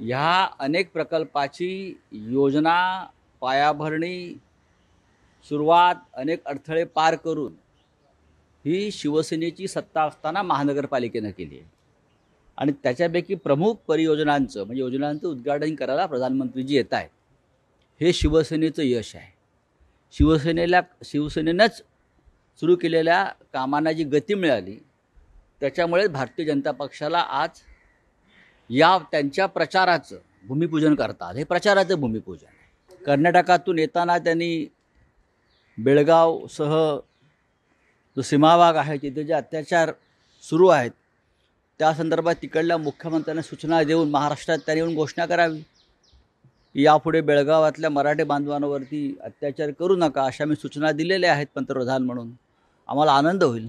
ह्या अनेक प्रकल्पाची योजना पायाभरणी सुरुवात अनेक अडथळे पार करून ही शिवसेनेची सत्ता असताना महानगरपालिकेनं केली आहे आणि त्याच्यापैकी प्रमुख परियोजनांचं म्हणजे योजनांचं उद्घाटन करायला प्रधानमंत्रीजी येत आहेत हे शिवसेनेचं यश आहे शिवसेनेला शिवसेनेनंच सुरू केलेल्या कामांना जी गती मिळाली त्याच्यामुळे भारतीय जनता पक्षाला आज या त्यांच्या प्रचाराचं भूमिपूजन करतात हे प्रचाराचं भूमिपूजन कर्नाटकातून येताना त्यांनी बेळगावसह जो सीमाभाग आहे तिथे जे अत्याचार सुरू आहेत त्या संदर्भात तिकडल्या मुख्यमंत्र्यांना सूचना देऊन महाराष्ट्रात त्यांनी येऊन घोषणा करावी यापुढे बेळगावातल्या मराठे बांधवांवरती अत्याचार करू नका अशा मी सूचना दिलेल्या आहेत पंतप्रधान म्हणून आम्हाला आनंद होईल